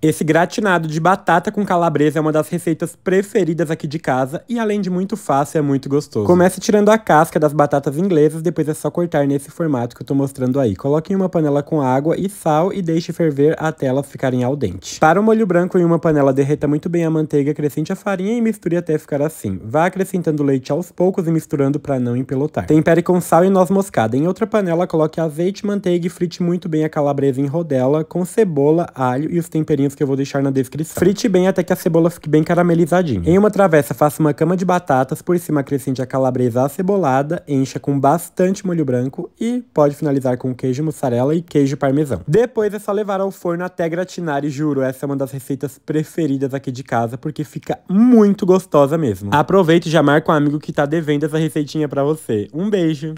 Esse gratinado de batata com calabresa é uma das receitas preferidas aqui de casa e além de muito fácil é muito gostoso. Comece tirando a casca das batatas inglesas, depois é só cortar nesse formato que eu tô mostrando aí. Coloque em uma panela com água e sal e deixe ferver até elas ficarem al dente. Para o molho branco em uma panela derreta muito bem a manteiga, acrescente a farinha e misture até ficar assim. Vá acrescentando leite aos poucos e misturando para não empelotar. Tempere com sal e noz moscada. Em outra panela coloque azeite, manteiga e frite muito bem a calabresa em rodela com cebola, alho e os temperinhos que eu vou deixar na descrição. Frite bem até que a cebola fique bem caramelizadinha. Em uma travessa, faça uma cama de batatas, por cima acrescente a calabresa acebolada, encha com bastante molho branco e pode finalizar com queijo mussarela e queijo parmesão. Depois é só levar ao forno até gratinar e juro, essa é uma das receitas preferidas aqui de casa porque fica muito gostosa mesmo. Aproveite e já marca um amigo que tá devendo essa receitinha pra você. Um beijo!